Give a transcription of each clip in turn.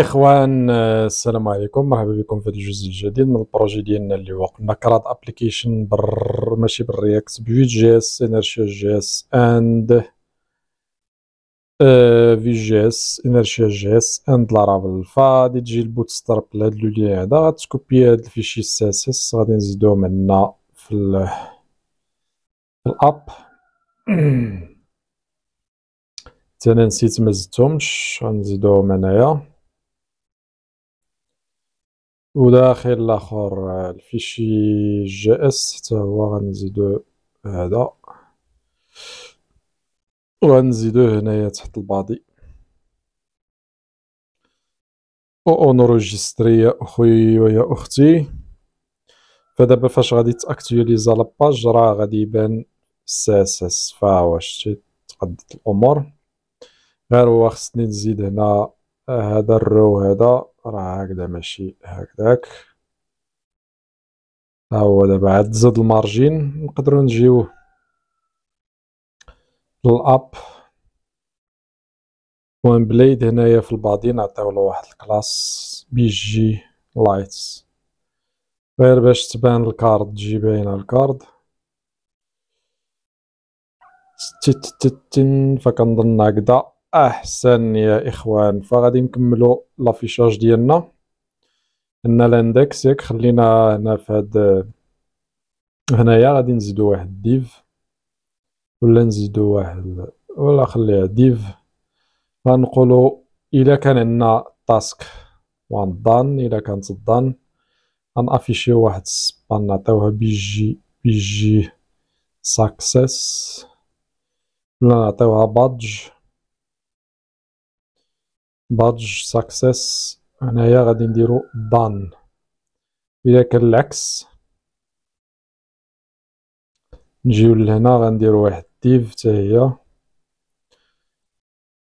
اخوان آه، السلام عليكم مرحبا بكم في الجزء الجديد من البروجي ديالنا اللي هو قلنا كراد ابليكيشن بر ماشي بالرياكس بفي جي اس انرشيا جي اس اند في جي اس انرشيا جي اس اند لارافل فغادي تجي البوت ستراب لهاد لولي هذا غاتكوبي هاد الفيشي سي اس اس غادي نزيدوهم عندنا في, ال... في الاب تاني نسيت ما زدتهمش غنزيدوهم انايا وداخل الاخر الفيشي جي اس حتى هو غنزيدو هذا وغنزيدو هنايا تحت البادي اونورجستري يا اخوي ويا اختي فدابا فاش غادي تاكتواليزا لاباج راه غادي يبان ساسس فا واش تقدت الامور غير هو خصني نزيد هنا هذا الرو هذا راه هكذا ماشي هكذاك ها هو دابا عاد زاد المارجين نقدروا نجيو للاب بوين بليد هنايا في البادي نعطيو له واحد الكلاس بي جي لايتس غير باش تبان الكارد تجي باينه الكارد تتتتن فكنظن هكذا احسن يا اخوان فغادي نكملو لافيشاج ديالنا هنا الاندكس ياك خلينا هنا في هاد هنايا غادي نزيدو واحد ديف ولا نزيدو واحد ولا خليها ديف غنقولو الا كان عندنا تاسك وان دان الا كانت دان غنافيشيو واحد سبان نعطيوها بي جي بي جي ساكسيس ولا نعطيوها بادج بادج ساكسس هنايا غادي نديرو دان الا كان العكس نجيو لهنا غنديرو واحد ديف حتى هي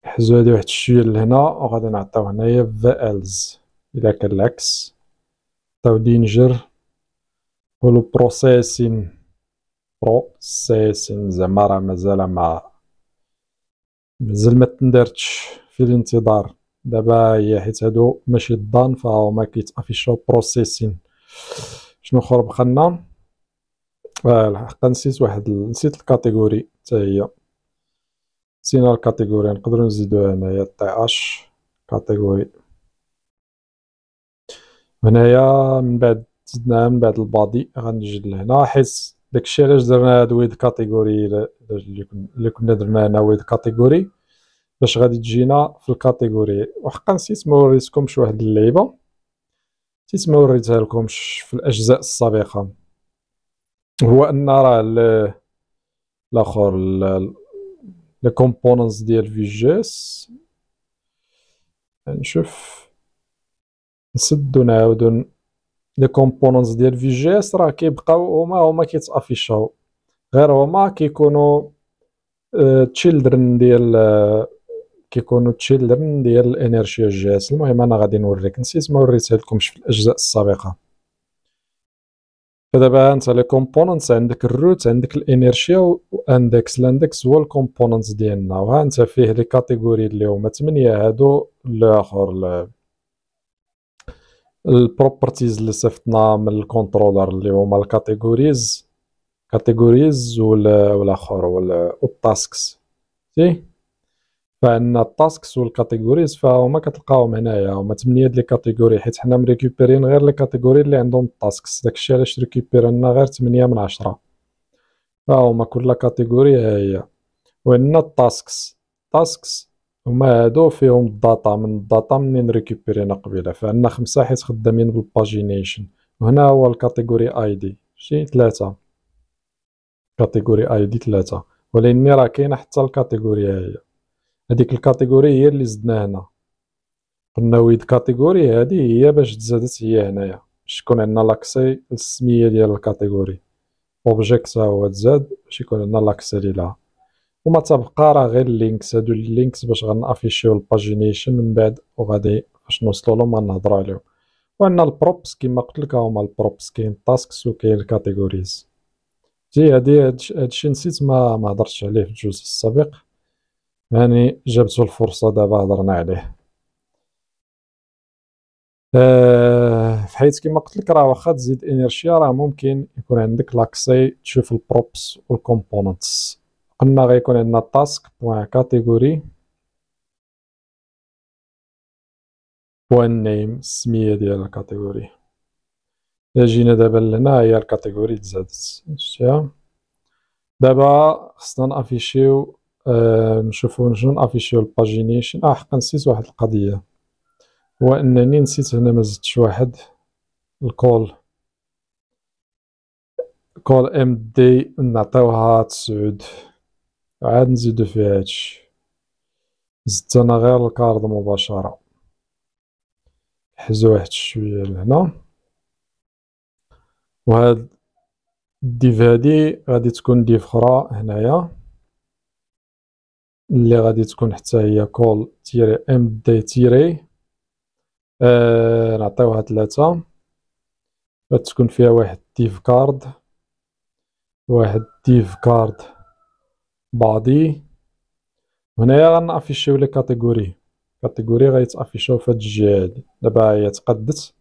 نحزو هادي واحد الشوية لهنا وغادي نعطيو هنايا فالز الا كان العكس نعطيو دينجر ولو بروسيسين بروسيسين زعما راه مازال ما مازال ما تندرتش في الانتظار دابا هي حيت هادو ماشي الضان فهما كيتافيشو بروسيسين شنو بقى لنا آه حقا نسيت واحد نسيت الكاتيجوري حتى هي نسينا الكاتيجوري نقدرو نزيدوها هنايا تي اش كاتيجوري هنايا من بعد زدناها من بعد البادي غنجي لهنا حيت داكشي علاش درنا هاد ويد كاتيجوري اللي كنا درنا هنا ويد كاتيجوري باش غادي تجينا في الكاتيجوري وحقا نسيت ما وريتكمش واحد اللعيبه نسيت ما وريتها لكمش في الاجزاء السابقه هو ان راه الاخر لي كومبوننتس ديال في جي اس نشوف نسدو نعاودو لي كومبوننتس ديال في جي اس راه كيبقاو هما هما كيتافيشاو غير هما كيكونوا تشيلدرن آه، ديال آه، كيكونوا تشيلرن ديال الانرجي الجاز المهم انا غادي نوريك نسيت ما وريتها لكمش في الاجزاء السابقه فدابا انت لي كومبوننتس عندك الروت عندك الانرشيا واندكس الاندكس هو الكومبوننتس ديالنا وها انت فيه لي كاتيجوري اللي هما 8 هادو الاخر البروبرتيز اللي صيفطنا من الكونترولر اللي هما الكاتيجوريز كاتيجوريز ولا التاسكس سي فعندنا التاسكس والكاتيجوريز فهما كتلقاهم هنايا هما تمنية ديال كاتيجوري حيت حنا مريكوبيرين غير لي كاتيجوري اللي عندهم التاسكس داكشي علاش ريكوبير غير 8 من 10 فهما كل كاتيجوري ها هي وعندنا التاسكس التاسكس هما هادو فيهم الداتا من الداتا منين ريكوبيرينا قبيله فعندنا خمسه حيت خدامين بالباجينيشن وهنا هو الكاتيجوري اي دي شي ثلاثه كاتيجوري اي دي ثلاثه ولكن راه كاينه حتى الكاتيجوري هي هذيك الكاتيجوري هي اللي زدناها هنا قلنا ويد كاتيجوري هذه هي باش تزادت هي هنايا باش يكون عندنا لاكسي السميه ديال الكاتيجوري اوبجيكت ها هو تزاد باش يكون عندنا لاكسي ليها وما تبقى راه غير اللينكس هادو اللينكس باش غنافيشيو الباجينيشن من بعد وغادي فاش نوصلو لهم غنهضرو عليهم وعندنا البروبس كيما قلت لك هما البروبس كاين تاسكس وكاين الكاتيجوريز تي هادي هادشي نسيت ما ما هضرتش عليه في الجزء السابق هاني جابتو الفرصة دابا هضرنا عليه آه في حيث كما قلت لك راه واخا تزيد انيرشيا راه ممكن يكون عندك لاكسي تشوف البروبس والكومبوننتس قلنا غيكون عندنا تاسك بوان كاتيجوري بوان نيم السمية ديال الكاتيجوري إلا جينا دابا لهنا هي الكاتيجوري تزادت شتيها دابا خصنا نافيشيو آه، نشوفو نجو نافيشيو الباجينيشن اه حقا نسيت واحد القضيه هو انني نسيت هنا ما زدتش واحد الكول كول ام دي نعطيوها تسعود عاد نزيدو فيها هادشي زدت انا غير الكارد مباشره حزو واحد شويه لهنا وهاد الديف هادي غادي تكون ديف خرى هنايا اللي غادي تكون حتى هي كول تيري ام دي تيري آه نعطيوها ثلاثة غتكون فيها واحد ديف كارد واحد ديف كارد بادي هنايا غنافيشيو لي كاتيجوري كاتيجوري غيتافيشيو فهاد الجهه هادي دابا هي تقدت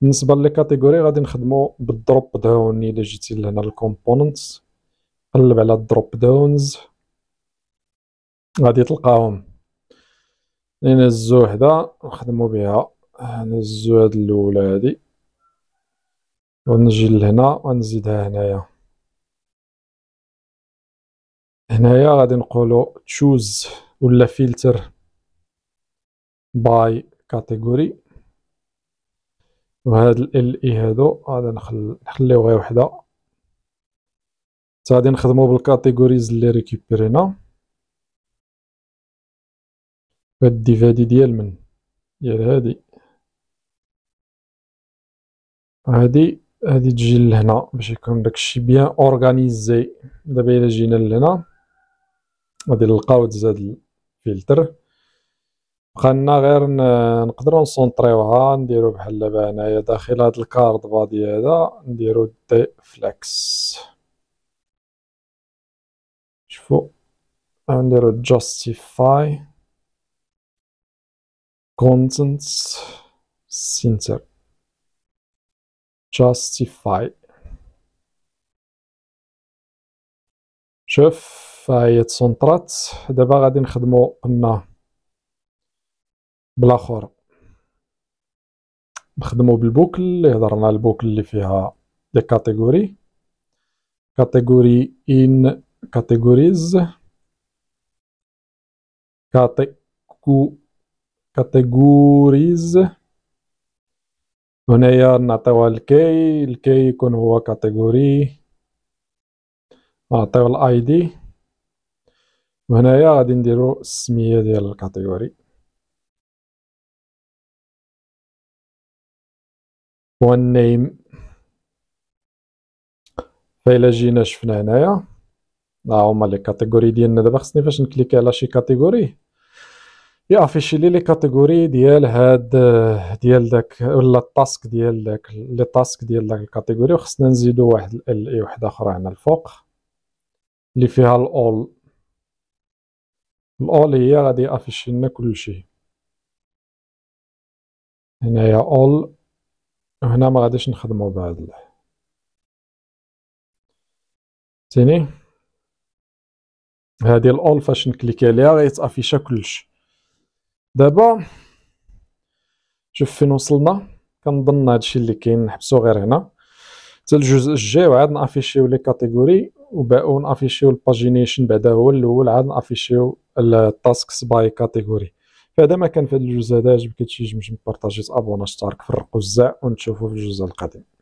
بالنسبه لي كاتيجوري غادي نخدمو بالدروب داون الا جيتي لهنا الكومبوننتس قلب على الدروب داونز غادي تلقاهم لينا حدا نخدمو بها نهزو هاد اللولة هادي ونجي لهنا ونزيدها هنايا هنايا غادي نقولو تشوز ولا فلتر باي كاتيجوري وهاد ال اي e هادو غادي نخليو غير وحده غادي نخدمو بالكاتيجوريز اللي ريكيبيرينا ردي فادي ديال من ديال هادي هادي هادي تجي لهنا باش يكون داكشي بيان اورغانيزي دابا الى جينا لهنا غادي نلقاو تزاد الفلتر بقالنا غير نقدروا نسونطريوها نديرو بحال دابا هنايا داخل هاد الكارد بادي هذا نديرو دي فلكس شوفو نديرو جاستيفاي consonants sincere justify شوف هاهي تسونطرات دابا غادي نخدمو قلنا بلاخر نخدمو بالبوكل اللي هضرنا البوكل اللي فيها دي كاتيجوري كاتيجوري ان كاتيجوريز كاتيجوري كاتيجوريز هنايا نعطيوها الكي الكي يكون هو كاتيجوري نعطيو الاي دي وهنايا غادي نديرو السميه ديال الكاتيجوري نيم فإلا جينا شفنا هنايا ها هما لي كاتيجوري ديالنا دابا خصني فاش نكليكي على شي كاتيجوري يافيشي لي لي كاتيجوري ديال هاد ديال داك ولا التاسك ديال داك لي تاسك ديال داك الكاتيجوري وخصنا نزيدو واحد ال اي وحده اخرى هنا الفوق اللي فيها الاول الاول هي غادي يافيشي لنا كلشي هنايا اول وهنا ما غاديش نخدمو بهاد ثاني هادي الاول فاش نكليك عليها غيتافيشا كلشي دابا شوف فين وصلنا كنظن هادشي اللي كاين نحبسو غير هنا حتى الجزء الجاي وعاد نافيشيو لي كاتيجوري وباقو نافيشيو الباجينيشن بعدا هو الاول عاد نافيشيو التاسكس باي كاتيجوري فهذا ما كان في هذا الجزء هذا عجبك هادشي جمجم بارطاجي ابونا اشترك فرقو الرق ونشوفو في الجزء القادم